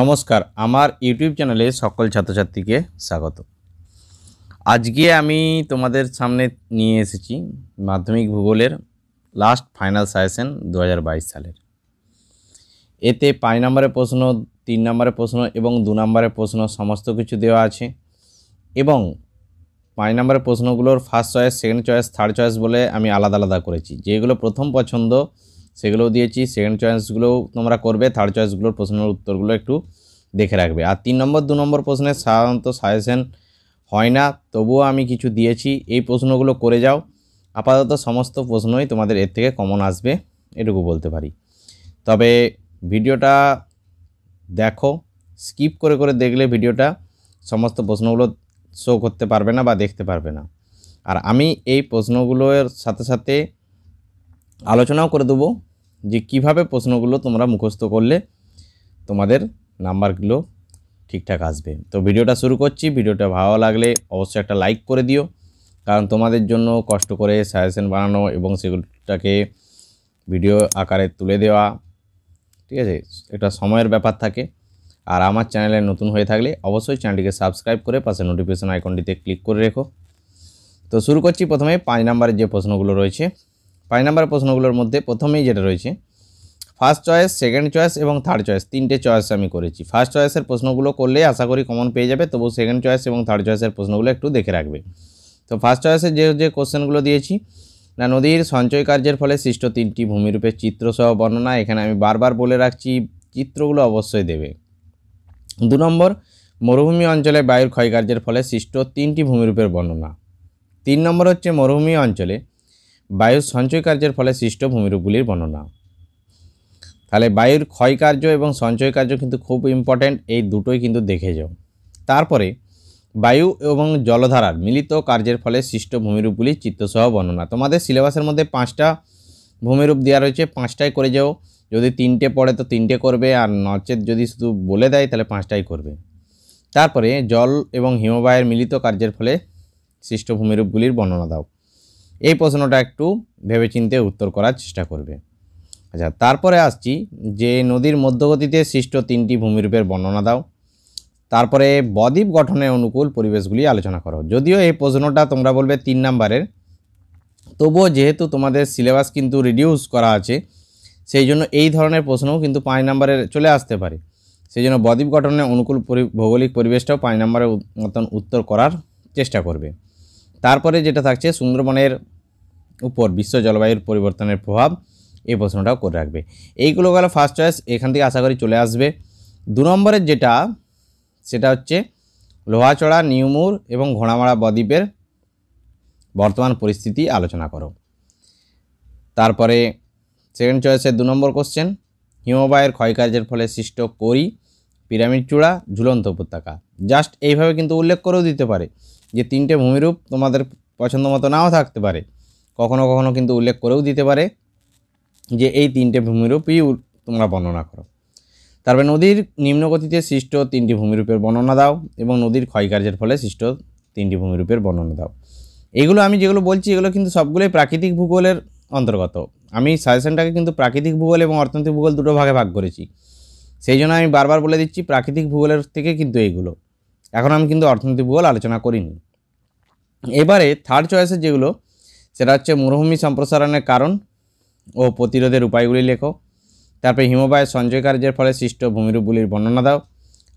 নমস্কার আমার ইউটিউব চ্যানেলে সকল ছাত্রছাত্রীকে স্বাগত আজকে আমি তোমাদের সামনে নিয়ে এসেছি মাধ্যমিক ভূগোলের লাস্ট ফাইনাল সাজেশন দু সালের এতে পাঁচ নম্বরের প্রশ্ন তিন নম্বরের প্রশ্ন এবং দু নম্বরের প্রশ্ন সমস্ত কিছু দেওয়া আছে এবং পাঁচ নম্বরের প্রশ্নগুলোর first choice second choice third choice বলে আমি আলাদা আলাদা করেছি যেগুলো প্রথম পছন্দ সেগুলোও দিয়েছি সেকেন্ড চয়েসগুলোও তোমরা করবে থার্ড চয়েসগুলোর প্রশ্নের উত্তরগুলো একটু দেখে রাখবে আর তিন নম্বর দু নম্বর প্রশ্নে সাধারণত সাজেশন হয় না তবুও আমি কিছু দিয়েছি এই প্রশ্নগুলো করে যাও আপাতত সমস্ত প্রশ্নই তোমাদের এর থেকে কমন আসবে এটুকু বলতে পারি তবে ভিডিওটা দেখো স্কিপ করে করে দেখলে ভিডিওটা সমস্ত প্রশ্নগুলো শো করতে পারবে না বা দেখতে পারবে না আর আমি এই প্রশ্নগুলোর সাথে সাথে আলোচনাও করে দেবো যে কিভাবে প্রশ্নগুলো তোমরা মুখস্থ করলে তোমাদের নাম্বারগুলো ঠিকঠাক আসবে তো ভিডিওটা শুরু করছি ভিডিওটা ভালো লাগলে অবশ্যই একটা লাইক করে দিও কারণ তোমাদের জন্য কষ্ট করে সাজেশন বানানো এবং সেগুলোটাকে ভিডিও আকারে তুলে দেওয়া ঠিক আছে এটা সময়ের ব্যাপার থাকে আর আমার চ্যানেলে নতুন হয়ে থাকলে অবশ্যই চ্যানেলটিকে সাবস্ক্রাইব করে পাশে নোটিফিকেশান আইকনটিতে ক্লিক করে রেখো তো শুরু করছি প্রথমে পাঁচ নাম্বারের যে প্রশ্নগুলো রয়েছে পাঁচ নাম্বার প্রশ্নগুলোর মধ্যে প্রথমেই যেটা রয়েছে ফার্স্ট চয়েস সেকেন্ড চয়েস এবং থার্ড চয়েস তিনটে চয়েস আমি করেছি ফার্স্ট চয়েসের প্রশ্নগুলো করলে আশা করি কমন পেয়ে যাবে তবু সেকেন্ড চয়েস এবং থার্ড চয়েসের প্রশ্নগুলো একটু দেখে রাখবে তো ফার্স্ট চয়েসের যে যে কোশ্চেনগুলো দিয়েছি না নদীর সঞ্চয় কার্যের ফলে সৃষ্ট তিনটি ভূমিরূপের চিত্রসহ বর্ণনা এখানে আমি বারবার বলে রাখছি চিত্রগুলো অবশ্যই দেবে দু নম্বর মরুভূমি অঞ্চলে বায়ুর ক্ষয়কার্যের ফলে সৃষ্ট তিনটি ভূমিরূপের বর্ণনা তিন নম্বর হচ্ছে মরুভূমি অঞ্চলে বায়ু সঞ্চয় কার্যের ফলে সৃষ্ট ভূমিরূপগুলির বর্ণনা তাহলে বায়ুর ক্ষয়কার্য এবং সঞ্চয় কার্য কিন্তু খুব ইম্পর্ট্যান্ট এই দুটোই কিন্তু দেখে যাও তারপরে বায়ু এবং জলধারার মিলিত কার্যের ফলে সৃষ্ট ভূমিরূপগুলির চিত্তসহ বর্ণনা তোমাদের সিলেবাসের মধ্যে পাঁচটা ভূমিরূপ দেওয়া রয়েছে পাঁচটায় করে যাও যদি তিনটে পড়ে তো তিনটে করবে আর নচেত যদি শুধু বলে দেয় তাহলে পাঁচটাই করবে তারপরে জল এবং হিমবাহের মিলিত কার্যের ফলে সৃষ্ট ভূমিরূপগুলির বর্ণনা দাও এই প্রশ্নটা একটু ভেবেচিন্তে উত্তর করার চেষ্টা করবে আচ্ছা তারপরে আসছি যে নদীর মধ্যগতিতে সৃষ্ট তিনটি ভূমিরূপের বর্ণনা দাও তারপরে বদ্বীপ গঠনে অনুকূল পরিবেশগুলি আলোচনা করো যদিও এই প্রশ্নটা তোমরা বলবে তিন নাম্বারের তবুও যেহেতু তোমাদের সিলেবাস কিন্তু রিডিউস করা আছে সেই জন্য এই ধরনের প্রশ্নও কিন্তু পাঁচ নাম্বারের চলে আসতে পারে সেই জন্য বদ্বীপ গঠনে অনুকূল ভৌগোলিক পরিবেশটাও পাঁচ নাম্বারের মতন উত্তর করার চেষ্টা করবে তারপরে যেটা থাকছে সুন্দরবনের উপর বিশ্ব জলবায়ুর পরিবর্তনের প্রভাব এই প্রশ্নটাও করে রাখবে এইগুলো গেল ফার্স্ট চয়েস এখান থেকে আশা করি চলে আসবে দু নম্বরের যেটা সেটা হচ্ছে লোহাচড়া নিউমুর এবং ঘোড়ামারা বদ্বীপের বর্তমান পরিস্থিতি আলোচনা করো তারপরে সেকেন্ড চয়েসের দু নম্বর কোশ্চেন হিমবাহের ক্ষয়কার্যের ফলে সৃষ্ট করি পিরামিড চূড়া ঝুলন্ত উপত্যকা জাস্ট এইভাবে কিন্তু উল্লেখ করেও দিতে পারে যে তিনটে ভূমিরূপ তোমাদের পছন্দ মতো নাও থাকতে পারে কখনো কখনো কিন্তু উল্লেখ করেও দিতে পারে যে এই তিনটে ভূমিরূপই তোমরা বর্ণনা করো তারপরে নদীর নিম্নগতিতে সৃষ্ট তিনটি ভূমিরূপের বর্ণনা দাও এবং নদীর ক্ষয়কার্যের ফলে সৃষ্ট তিনটি ভূমিরূপের বর্ণনা দাও এগুলো আমি যেগুলো বলছি এগুলো কিন্তু সবগুলোই প্রাকৃতিক ভূগোলের অন্তর্গত আমি সাজেশনটাকে কিন্তু প্রাকৃতিক ভূগোল এবং অর্থনৈতিক ভূগোল দুটো ভাগে ভাগ করেছি সেই জন্য আমি বারবার বলে দিচ্ছি প্রাকৃতিক ভূগোলের থেকে কিন্তু এইগুলো এখন আমি কিন্তু অর্থনৈতিক ভূগোল আলোচনা করিনি এবারে থার্ড চয়েসের যেগুলো সেটা হচ্ছে মরুভূমি সম্প্রসারণের কারণ ও প্রতিরোধের উপায়গুলি লেখো তারপরে হিমবায় সঞ্চয় কার্যের ফলে সৃষ্ট ভূমিরূপগুলির বর্ণনা দাও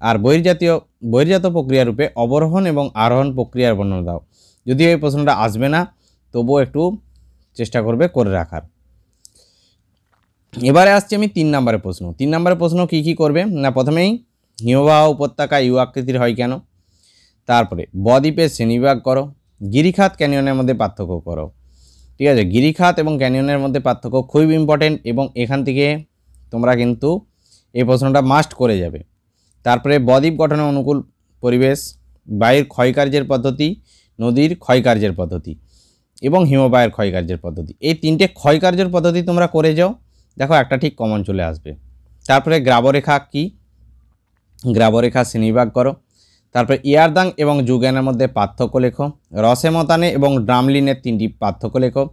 আর বহির্জাতীয় বহির্জাত প্রক্রিয়ারূপে অবরোহণ এবং আরোহণ প্রক্রিয়ার বর্ণনা দাও যদি এই প্রশ্নটা আসবে না তবুও একটু চেষ্টা করবে করে রাখার এবারে আসছি আমি তিন নম্বরের প্রশ্ন তিন নম্বরের প্রশ্ন কী কী করবে না প্রথমেই হিমবাহ উপত্যকা ইউ আকৃতির হয় কেন তারপরে বদ্বীপের শ্রেণীবিভাগ করো গিরিখাত ক্যানিয়নের মধ্যে পার্থক্য করো ঠিক আছে গিরিখাত এবং ক্যানিয়নের মধ্যে পার্থক্য খুবই ইম্পর্টেন্ট এবং এখান থেকে তোমরা কিন্তু এই প্রশ্নটা মাস্ট করে যাবে তারপরে বদ্বীপ গঠনে অনুকূল পরিবেশ বায়ুর ক্ষয়কার্যের পদ্ধতি নদীর ক্ষয়কার্যের পদ্ধতি এবং হিমবায়ের ক্ষয়কার্যের পদ্ধতি এই তিনটে ক্ষয়কার্যের পদ্ধতি তোমরা করে যাও দেখো একটা ঠিক কমন চলে আসবে তারপরে গ্রাবরেখা কি গ্রাবরেখা শ্রেণীভাগ করো তারপর ইয়ারদাং এবং জুগ্যানের মধ্যে পার্থক্য লেখো রসেমতানে এবং ড্রামলিনের তিনটি পার্থক্য লেখো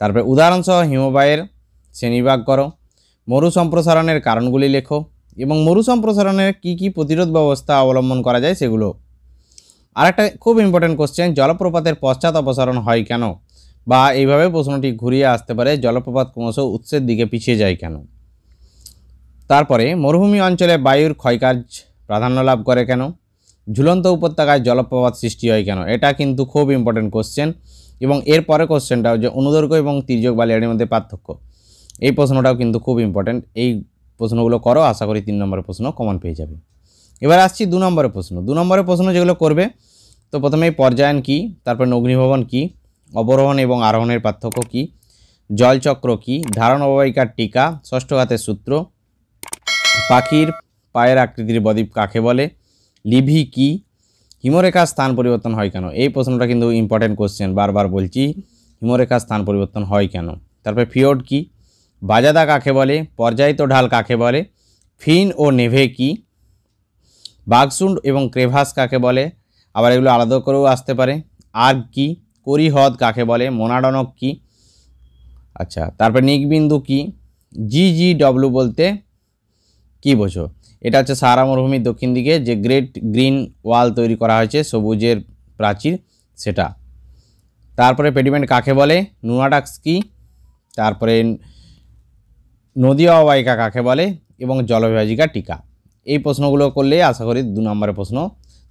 তারপরে উদাহরণসহ হিমবায়ের শ্রেণীভাগ করো মরু সম্প্রসারণের কারণগুলি লেখো এবং মরু সম্প্রসারণের কী কী প্রতিরোধ ব্যবস্থা অবলম্বন করা যায় সেগুলো আরেকটা খুব ইম্পর্টেন্ট কোশ্চেন জলপ্রপাতের পশ্চাৎ অপসারণ হয় কেন বা এইভাবে প্রশ্নটি ঘুরিয়ে আসতে পারে জলপ্রপাত ক্রমশ উৎসের দিকে পিছিয়ে যায় কেন তারপরে মরুভূমি অঞ্চলে বায়ুর ক্ষয়কাজ প্রাধান্য লাভ করে কেন ঝুলন্ত উপত্যকায় জলপ্রপাত সৃষ্টি হয় কেন এটা কিন্তু খুব ইম্পর্টেন্ট কোশ্চেন এবং এরপরে কোশ্চেনটাও যে অনুদৈর্ঘ্য এবং তির্যক বালিয়াড়ির মধ্যে পার্থক্য এই প্রশ্নটাও কিন্তু খুব ইম্পর্টেন্ট এই প্রশ্নগুলো করো আশা করি তিন নম্বরের প্রশ্ন কমন পেয়ে যাবে এবার আসছি দু নম্বরের প্রশ্ন দু নম্বরের প্রশ্ন যেগুলো করবে তো প্রথমেই পর্যায়ন কী তারপর অগ্নিভবন কী অবরোহণ এবং আরোহণের পার্থক্য কী জলচক্র কী ধারণ অববাহিকার টিকা ষষ্ঠ হাতের সূত্র পাখির পায়ের আকৃতির বদ্বীপ কাকে বলে লিভি কি হিমরেখা স্থান পরিবর্তন হয় কেন এই প্রশ্নটা কিন্তু ইম্পর্টেন্ট কোশ্চেন বারবার বলছি হিমরেখা স্থান পরিবর্তন হয় কেন তারপরে ফিওড কি বাজাদা কাকে বলে পর্যায়িত ঢাল কাকে বলে ফিন ও নেভে কি বাঘসুন্ড এবং ক্রেভাস কাকে বলে আবার এগুলো আলাদা করেও আসতে পারে আর্গ কি হদ কাকে বলে মোনাডনক কি আচ্ছা তারপরে নিকবিন্দু কি জি জি ডব্লু বলতে কি বোঝো এটা হচ্ছে সাহারা মরুভূমির দক্ষিণ দিকে যে গ্রেট গ্রিন ওয়াল তৈরি করা হয়েছে সবুজের প্রাচীর সেটা তারপরে পেডিমেন্ট কাকে বলে নুয়াডাক্স কি তারপরে নদী অবায়িকা কাকে বলে এবং জলবিভাজিকা টিকা এই প্রশ্নগুলো করলে আশা করি দু নম্বরের প্রশ্ন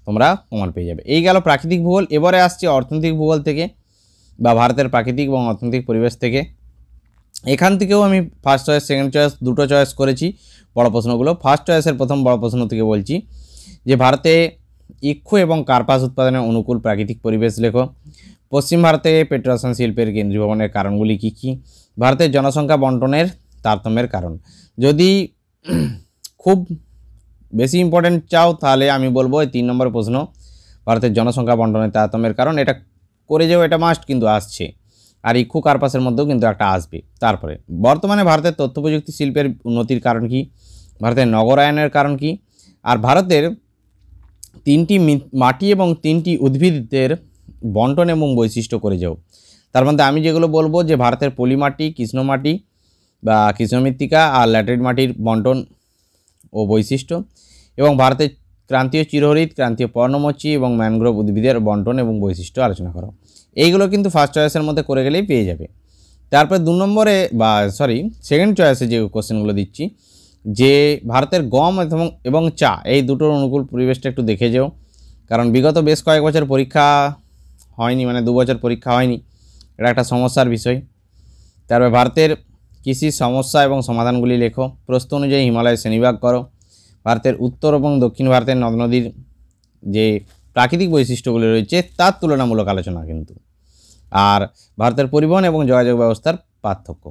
তোমরা প্রমাণ পেয়ে যাবে এই গেল প্রাকৃতিক ভূগোল এবারে আসছে অর্থনৈতিক ভূগোল থেকে বা ভারতের প্রাকৃতিক এবং অর্থনৈতিক পরিবেশ থেকে এখান থেকেও আমি ফার্স্ট চয়েস সেকেন্ড চয়েস দুটো চয়েস করেছি বড় প্রশ্নগুলো ফার্স্ট চয়েসের প্রথম বড় প্রশ্ন থেকে বলছি যে ভারতে ইক্ষু এবং কার্পাস উৎপাদনের অনুকূল প্রাকৃতিক পরিবেশ লেখ পশ্চিম ভারতে পেট্রোরাসায়ন শিল্পের কেন্দ্রীভবনের কারণগুলি কী কী ভারতের জনসংখ্যা বন্টনের তারতম্যের কারণ যদি খুব বেশি ইম্পর্টেন্ট চাও তাহলে আমি বলবো এই তিন নম্বর প্রশ্ন ভারতের জনসংখ্যা বন্টনের তারতম্যের কারণ এটা করে যেও এটা মাস্ট কিন্তু আসছে আর ইক্ষু কার্পাসের মধ্যেও কিন্তু একটা আসবে তারপরে বর্তমানে ভারতের তথ্য প্রযুক্তি শিল্পের উন্নতির কারণ কি ভারতের নগরায়নের কারণ কি আর ভারতের তিনটি মাটি এবং তিনটি উদ্ভিদের বন্টন এবং বৈশিষ্ট্য করে যাও তার মধ্যে আমি যেগুলো বলবো যে ভারতের পলি মাটি কৃষ্ণ মাটি বা কৃষ্ণমৃত্তিকা আর ল্যাটেড মাটির বন্টন ও বৈশিষ্ট্য এবং ভারতের ক্রান্তীয় চিরহরিত ক্রান্তীয় পর্ণমোচী এবং ম্যানগ্রোভ উদ্ভিদের বন্টন এবং বৈশিষ্ট্য আলোচনা করো এইগুলো কিন্তু ফার্স্ট চয়েসের মধ্যে করে গেলেই পেয়ে যাবে তারপরে দু নম্বরে বা সরি সেকেন্ড চয়েসে যে কোশ্চেনগুলো দিচ্ছি যে ভারতের গম এবং এবং চা এই দুটোর অনুকূল পরিবেশটা একটু দেখে যেও কারণ বিগত বেশ কয়েক বছর পরীক্ষা হয়নি মানে দু বছর পরীক্ষা হয়নি এটা একটা সমস্যার বিষয় তারপরে ভারতের কৃষির সমস্যা এবং সমাধানগুলি লেখো প্রস্ত অনুযায়ী হিমালয় শ্রেণীভাগ করো ভারতের উত্তর এবং দক্ষিণ ভারতের নদ নদীর যে প্রাকৃতিক বৈশিষ্ট্যগুলি রয়েছে তার তুলনামূলক আলোচনা কিন্তু আর ভারতের পরিবহন এবং যোগাযোগ ব্যবস্থার পার্থক্য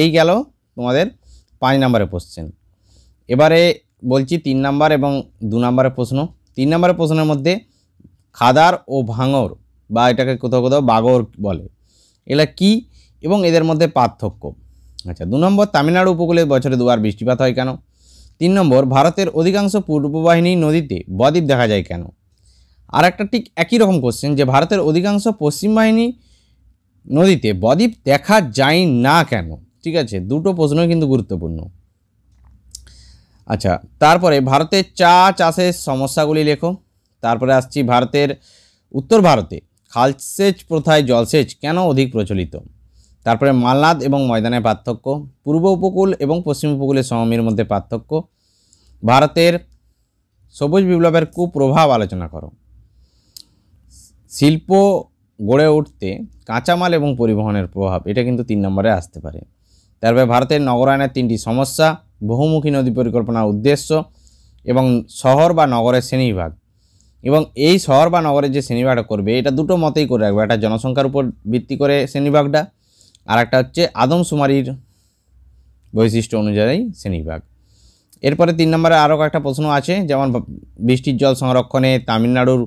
এই গেল তোমাদের পাঁচ নাম্বারে প্রশ্ন এবারে বলছি তিন নাম্বার এবং দু নাম্বারের প্রশ্ন তিন নম্বরের প্রশ্নের মধ্যে খাদার ও ভাঙর বা এটাকে কোথাও কোথাও বাগর বলে এগুলো কি এবং এদের মধ্যে পার্থক্য আচ্ছা দু নম্বর তামিলনাড়ু উপকূলে বছরে দুবার বৃষ্টিপাত হয় কেন তিন নম্বর ভারতের অধিকাংশ পূর্ববাহিনী নদীতে বদ্বীপ দেখা যায় কেন আর একটা ঠিক একই রকম কোশ্চেন যে ভারতের অধিকাংশ পশ্চিমবাহিনী নদীতে বদ্বীপ দেখা যায় না কেন ঠিক আছে দুটো প্রশ্নই কিন্তু গুরুত্বপূর্ণ আচ্ছা তারপরে ভারতের চা চাষের সমস্যাগুলি লেখো তারপরে আসছি ভারতের উত্তর ভারতে খালসেচ প্রথায় জলসেচ কেন অধিক প্রচলিত তারপরে মালনাদ এবং ময়দানের পার্থক্য পূর্ব উপকূল এবং পশ্চিম উপকূলের সমভূমির মধ্যে পার্থক্য ভারতের সবুজ বিপ্লবের কুপ্রভাব আলোচনা করো শিল্প গড়ে উঠতে কাঁচামাল এবং পরিবহনের প্রভাব এটা কিন্তু তিন নম্বরে আসতে পারে তারপরে ভারতের নগরায়নের তিনটি সমস্যা বহুমুখী নদী পরিকল্পনার উদ্দেশ্য এবং শহর বা নগরের শ্রেণীবিভাগ এবং এই শহর বা নগরের যে শ্রেণীভাগটা করবে এটা দুটো মতেই করে রাখবে একটা জনসংখ্যার উপর ভিত্তি করে শ্রেণীভাগটা আর একটা হচ্ছে আদমশুমারির বৈশিষ্ট্য অনুযায়ী শ্রেণীবিভাগ এরপরে তিন নম্বরে আরও কয়েকটা প্রশ্ন আছে যেমন বৃষ্টির জল সংরক্ষণে তামিলনাড়ুর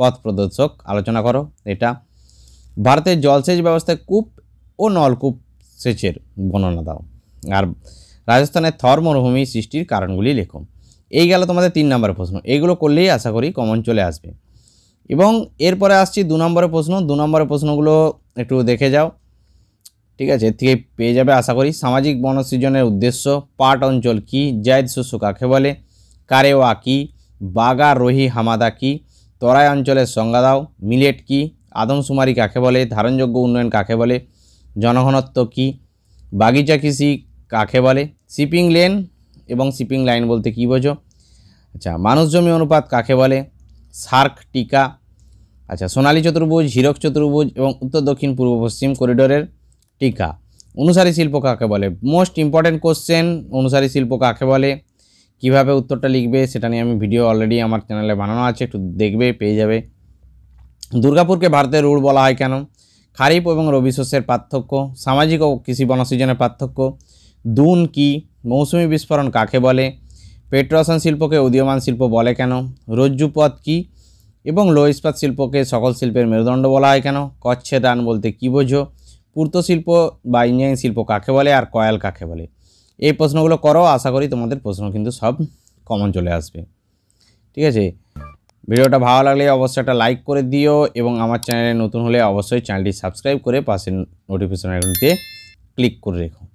পথ প্রদর্শক আলোচনা করো এটা ভারতের জলসেচ ব্যবস্থায় কূপ ও নলকূপ সেচের বর্ণনা দাও আর রাজস্থানের থর মরুভূমি সৃষ্টির কারণগুলি লেখো এই গেল তোমাদের তিন নম্বরের প্রশ্ন এইগুলো করলেই আশা করি কমন চলে আসবে এবং এরপরে আসছি দু নম্বরের প্রশ্ন দু নম্বরের প্রশ্নগুলো একটু দেখে যাও ঠিক আছে এর থেকে পেয়ে যাবে আশা করি সামাজিক বনসৃজনের উদ্দেশ্য পাট অঞ্চল কী জায়দ শস্য কাকে বলে কারেওয়া কি বাগা রোহি হামাদা কি তরাই অঞ্চলের সংজ্ঞা দাও মিলেট কি আদমশুমারি কাকে বলে ধারণযোগ্য উন্নয়ন কাকে বলে জনঘনত্ব কি বাগিচা কৃষি কাকে বলে শিপিং লেন এবং শিপিং লাইন বলতে কী বোঝো আচ্ছা মানুষ জমি অনুপাত কাকে বলে সার্ক টিকা আচ্ছা সোনালী চতুর্ভুজ হিরক চতুর্ভুজ এবং উত্তর দক্ষিণ পূর্ব পশ্চিম করিডোরের টিকা অনুসারী শিল্প কাকে বলে মোস্ট ইম্পর্ট্যান্ট কোশ্চেন অনুসারী শিল্প কাকে বলে কিভাবে উত্তরটা লিখবে সেটা নিয়ে আমি ভিডিও অলরেডি আমার চ্যানেলে বানানো আছে একটু দেখবে পেয়ে যাবে দুর্গাপুরকে ভারতের রুড় বলা হয় কেন খারিফ এবং রবি শস্যের পার্থক্য সামাজিক ও কৃষি বনসিজনের পার্থক্য দুন কি মৌসুমি বিস্ফোরণ কাকে বলে পেট্রোসান শিল্পকে উদীয়মান শিল্প বলে কেন রজ্জুপদ কি এবং লৌ ইস্পাত শিল্পকে সকল শিল্পের মেরুদণ্ড বলা হয় কেন কচ্ছে দান বলতে কী বোঝো পূর্ত শিল্প বা ইঞ্জিনিয়ারিং শিল্প কাকে বলে আর কয়াল কাকে বলে এই প্রশ্নগুলো করো আশা করি তোমাদের প্রশ্ন কিন্তু সব কমন চলে আসবে ঠিক আছে ভিডিওটা ভালো লাগলে অবশ্যই একটা লাইক করে দিও এবং আমার চ্যানেলে নতুন হলে অবশ্যই চ্যানেলটি সাবস্ক্রাইব করে পাশে নোটিফিকেশন আইকনতে ক্লিক করে রেখো